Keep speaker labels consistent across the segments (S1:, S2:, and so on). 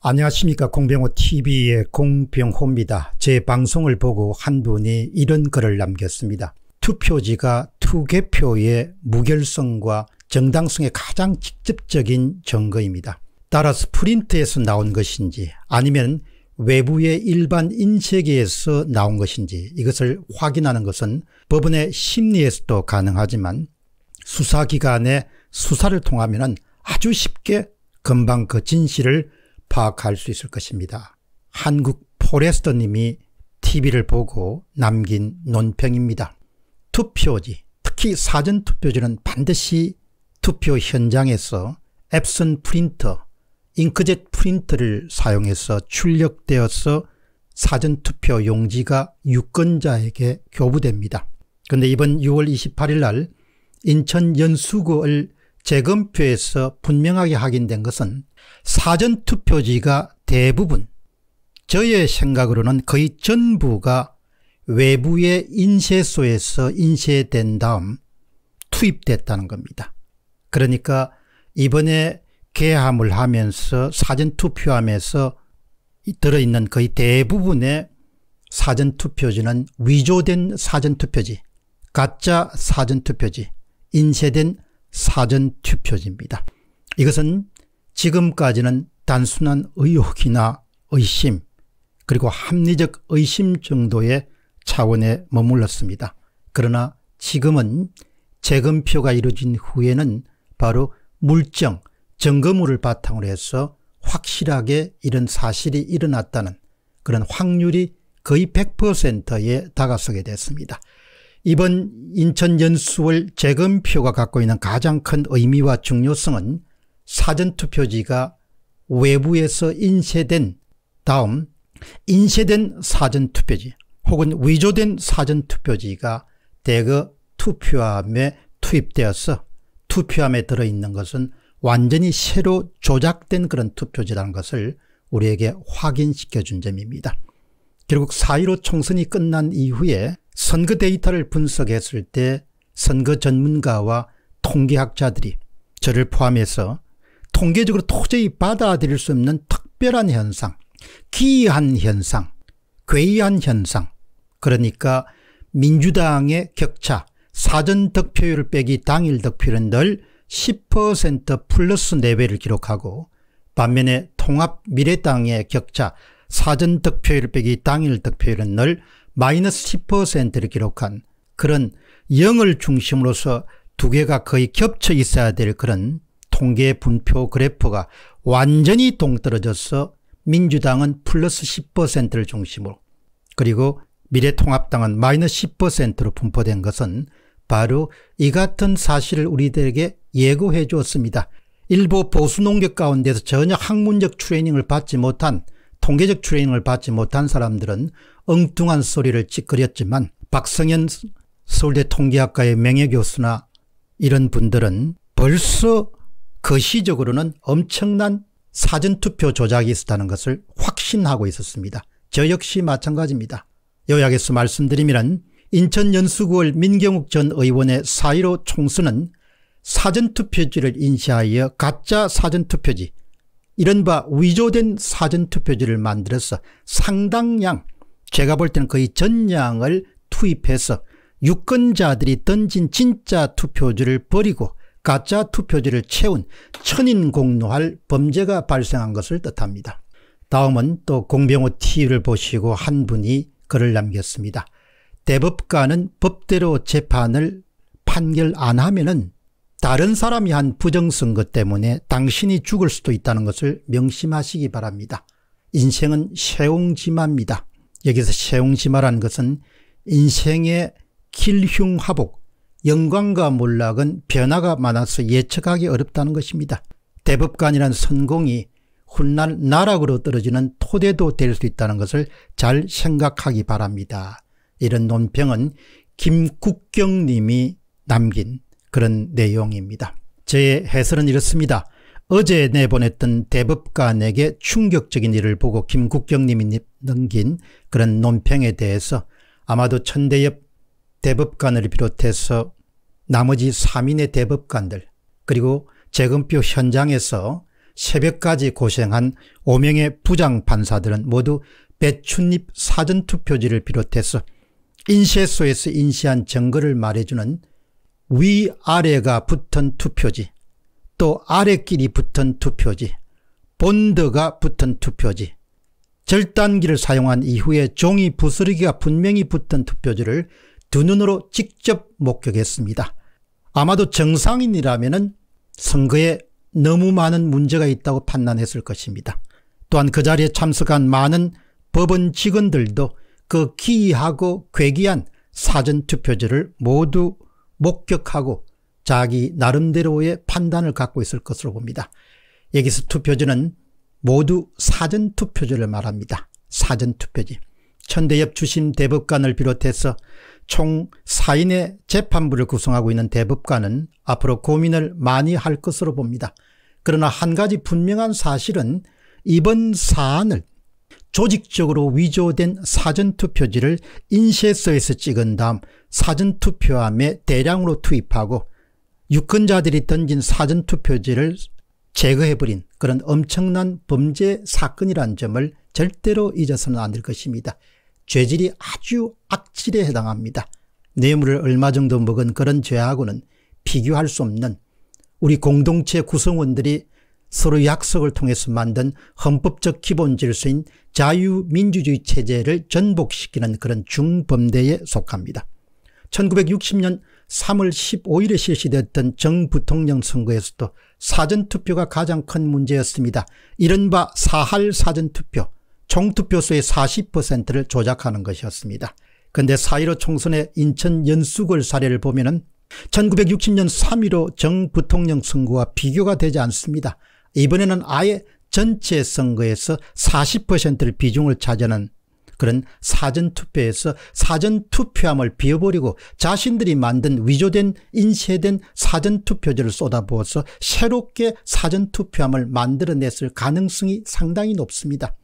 S1: 안녕하십니까 공병호 tv의 공병호입니다. 제 방송을 보고 한 분이 이런 글을 남겼습니다. 투표지가 투개표의 무결성과 정당성의 가장 직접적인 증거입니다. 따라서 프린트에서 나온 것인지 아니면 외부의 일반 인세계에서 나온 것인지 이것을 확인하는 것은 법원의 심리에서도 가능하지만 수사기관의 수사를 통하면 아주 쉽게 금방 그 진실을 파악할 수 있을 것입니다. 한국 포레스터님이 TV를 보고 남긴 논평입니다. 투표지, 특히 사전투표지는 반드시 투표 현장에서 앱슨 프린터, 잉크젯 프린터를 사용해서 출력되어서 사전투표 용지가 유권자에게 교부됩니다. 그런데 이번 6월 28일 날 인천 연수구을 재검표에서 분명하게 확인된 것은 사전투표지가 대부분 저의 생각으로는 거의 전부가 외부의 인쇄소에서 인쇄된 다음 투입됐다는 겁니다. 그러니까 이번에 개함을 하면서 사전투표하면서 들어있는 거의 대부분의 사전투표지는 위조된 사전투표지, 가짜 사전투표지, 인쇄된 사전투표지입니다. 이것은 지금까지는 단순한 의혹이나 의심 그리고 합리적 의심 정도의 차원에 머물렀습니다. 그러나 지금은 재검표가 이루어진 후에는 바로 물증, 증거물을 바탕으로 해서 확실하게 이런 사실이 일어났다는 그런 확률이 거의 100%에 다가서게 됐습니다. 이번 인천 연수월 재검표가 갖고 있는 가장 큰 의미와 중요성은 사전투표지가 외부에서 인쇄된 다음 인쇄된 사전투표지 혹은 위조된 사전투표지가 대거 투표함에 투입되어서 투표함에 들어있는 것은 완전히 새로 조작된 그런 투표지라는 것을 우리에게 확인시켜 준 점입니다. 결국 4.15 총선이 끝난 이후에 선거 데이터를 분석했을 때 선거 전문가와 통계학자들이 저를 포함해서 통계적으로 도저히 받아들일 수 없는 특별한 현상, 기이한 현상, 괴이한 현상, 그러니까 민주당의 격차, 사전 득표율 빼기 당일 득표율은 늘 10% 플러스 내배를 네 기록하고 반면에 통합 미래당의 격차 사전 득표율 빼기 당일 득표율은 늘 마이너스 10%를 기록한 그런 0을 중심으로서 두 개가 거의 겹쳐 있어야 될 그런 통계 분표 그래프가 완전히 동떨어져서 민주당은 플러스 10%를 중심으로 그리고 미래통합당은 마이너스 10%로 분포된 것은 바로 이 같은 사실을 우리들에게 예고해 주었습니다. 일부 보수 농객 가운데서 전혀 학문적 트레이닝을 받지 못한 통계적 트레이닝을 받지 못한 사람들은 엉뚱한 소리를 찌그렸지만 박성현 서울대 통계학과의 명예교수나 이런 분들은 벌써 그시적으로는 엄청난 사전투표 조작이 있었다는 것을 확신하고 있었습니다. 저 역시 마찬가지입니다. 요약해서 말씀드리면 인천 연수 9월 민경욱 전 의원의 4.15 총선은 사전투표지를 인쇄하여 가짜 사전투표지 이른바 위조된 사전투표지를 만들어서 상당량 제가 볼 때는 거의 전량을 투입해서 유권자들이 던진 진짜 투표지를 버리고 가짜 투표지를 채운 천인 공노할 범죄가 발생한 것을 뜻합니다. 다음은 또 공병호 TV를 보시고 한 분이 글을 남겼습니다. 대법관은 법대로 재판을 판결 안 하면은 다른 사람이 한 부정선거 때문에 당신이 죽을 수도 있다는 것을 명심하시기 바랍니다. 인생은 세옹지마입니다. 여기서 세옹지마라는 것은 인생의 길흉화복, 영광과 몰락은 변화가 많아서 예측하기 어렵다는 것입니다. 대법관이란 선공이 훗날 나락으로 떨어지는 토대도 될 수 있다는 것을 잘 생각하기 바랍니다. 이런 논평은 김국경님이 남긴 그런 내용입니다. 제 해설은 이렇습니다. 어제 내보냈던 대법관에게 충격적인 일을 보고 김국경님이 넘긴 그런 논평에 대해서 아마도 천대엽 대법관을 비롯해서 나머지 3인의 대법관들 그리고 재검표 현장에서 새벽까지 고생한 5명의 부장판사들은 모두 배춧잎 사전투표지를 비롯해서 인쇄소에서 인쇄한 증거를 말해주는 위아래가 붙은 투표지 또 아래끼리 붙은 투표지 본드가 붙은 투표지 절단기를 사용한 이후에 종이 부스러기가 분명히 붙은 투표지를 두 눈으로 직접 목격했습니다. 아마도 정상인이라면 선거에 너무 많은 문제가 있다고 판단했을 것입니다. 또한 그 자리에 참석한 많은 법원 직원들도 그 기이하고 괴기한 사전투표지를 모두 목격하고 자기 나름대로의 판단을 갖고 있을 것으로 봅니다. 여기서 투표지는 모두 사전투표지를 말합니다. 사전투표지. 천대엽 주심 대법관을 비롯해서 총 4인의 재판부를 구성하고 있는 대법관은 앞으로 고민을 많이 할 것으로 봅니다. 그러나 한 가지 분명한 사실은 이번 사안을 조직적으로 위조된 사전투표지를 인쇄소에서 찍은 다음 사전투표함에 대량으로 투입하고 유권자들이 던진 사전투표지를 제거해버린 그런 엄청난 범죄 사건이란 점을 절대로 잊어서는 안 될 것입니다. 죄질이 아주 악질에 해당합니다. 뇌물을 얼마 정도 먹은 그런 죄하고는 비교할 수 없는 우리 공동체 구성원들이 서로 약속을 통해서 만든 헌법적 기본 질서인 자유민주주의 체제를 전복시키는 그런 중범대에 속합니다. 1960년 3월 15일에 실시됐던 정부통령 선거에서도 사전투표가 가장 큰 문제였습니다. 이른바 사할 사전투표 총투표수의 40%를 조작하는 것이었습니다. 그런데4.15 총선의 인천 연수골 사례를 보면은 1960년 3.15 정부통령 선거와 비교가 되지 않습니다. 이번에는 아예 전체 선거에서 40%를 비중을 차지하는 그런 사전투표에서 사전투표함을 비워버리고 자신들이 만든 위조된 인쇄된 사전투표지를 쏟아부어서 새롭게 사전투표함을 만들어냈을 가능성이 상당히 높습니다.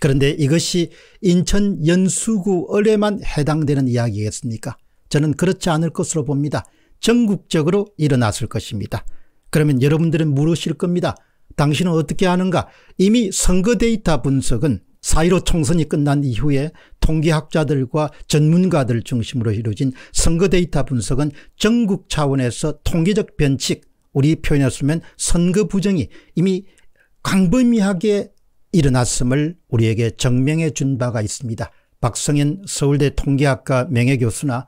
S1: 그런데 이것이 인천 연수구 을에만 해당되는 이야기겠습니까 저는 그렇지 않을 것으로 봅니다. 전국적으로 일어났을 것입니다. 그러면 여러분들은 물으실 겁니다. 당신은 어떻게 하는가 이미 선거 데이터 분석은 4.15 총선이 끝난 이후에 통계학자들과 전문가들 중심으로 이루어진 선거 데이터 분석은 전국 차원에서 통계적 변칙, 우리 표현했으면 선거 부정이 이미 광범위하게 일어났음을 우리에게 증명해 준 바가 있습니다. 박성현 서울대 통계학과 명예교수나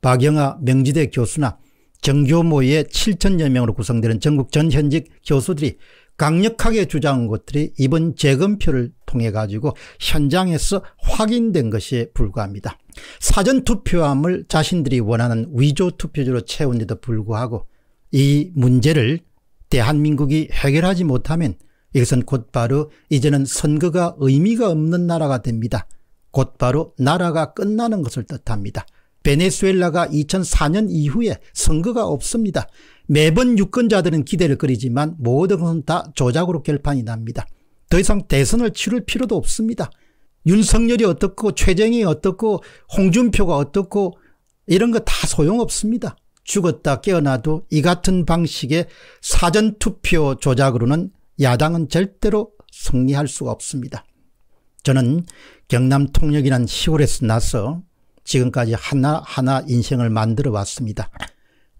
S1: 박영아 명지대 교수나 정교모의 7천여 명으로 구성되는 전국 전현직 교수들이 강력하게 주장한 것들이 이번 재검표를 통해 가지고 현장에서 확인된 것에 불과합니다. 사전투표함을 자신들이 원하는 위조투표지로 채운데도 불구하고 이 문제를 대한민국이 해결하지 못하면 이것은 곧바로 이제는 선거가 의미가 없는 나라가 됩니다. 곧바로 나라가 끝나는 것을 뜻합니다. 베네수엘라가 2004년 이후에 선거가 없습니다. 매번 유권자들은 기대를 그리지만 모든 것은 다 조작으로 결판이 납니다. 더 이상 대선을 치를 필요도 없습니다. 윤석열이 어떻고 최정이 어떻고 홍준표가 어떻고 이런 거 다 소용없습니다. 죽었다 깨어나도 이 같은 방식의 사전투표 조작으로는 야당은 절대로 승리할 수가 없습니다. 저는 경남 통역이란 시골에서 나서 지금까지 하나하나 인생을 만들어 왔습니다.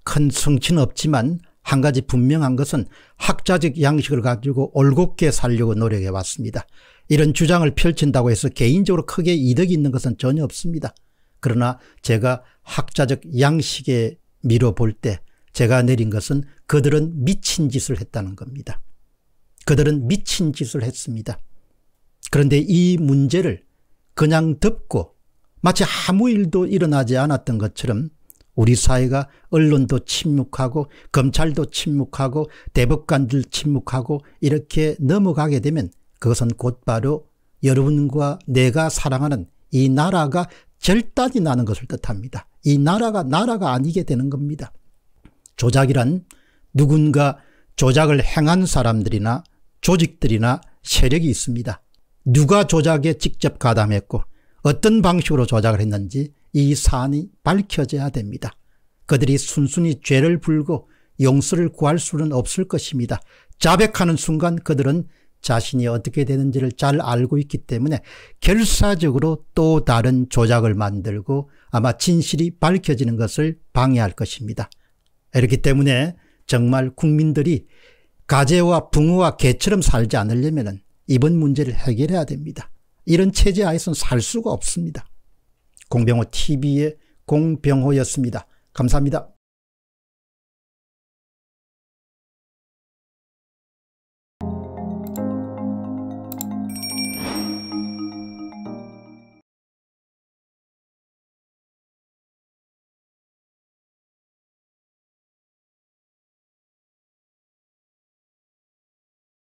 S1: 큰 성취는 없지만 한 가지 분명한 것은 학자적 양식을 가지고 올곧게 살려고 노력해 왔습니다. 이런 주장을 펼친다고 해서 개인적으로 크게 이득이 있는 것은 전혀 없습니다. 그러나 제가 학자적 양식에 미뤄볼 때 제가 내린 것은 그들은 미친 짓을 했다는 겁니다. 그들은 미친 짓을 했습니다. 그런데 이 문제를 그냥 덮고 마치 아무 일도 일어나지 않았던 것처럼 우리 사회가 언론도 침묵하고 검찰도 침묵하고 대법관들 침묵하고 이렇게 넘어가게 되면 그것은 곧바로 여러분과 내가 사랑하는 이 나라가 절단이 나는 것을 뜻합니다. 이 나라가 나라가 아니게 되는 겁니다. 조작이란 누군가 조작을 행한 사람들이나 조직들이나 세력이 있습니다. 누가 조작에 직접 가담했고 어떤 방식으로 조작을 했는지 이 사안이 밝혀져야 됩니다. 그들이 순순히 죄를 불고 용서를 구할 수는 없을 것입니다. 자백하는 순간 그들은 자신이 어떻게 되는지를 잘 알고 있기 때문에 결사적으로 또 다른 조작을 만들고 아마 진실이 밝혀지는 것을 방해할 것입니다. 이렇기 때문에 정말 국민들이 가재와 붕어와 개처럼 살지 않으려면 이번 문제를 해결해야 됩니다. 이런 체제 하에서는 살 수가 없습니다. 공병호 TV의 공병호였습니다. 감사합니다.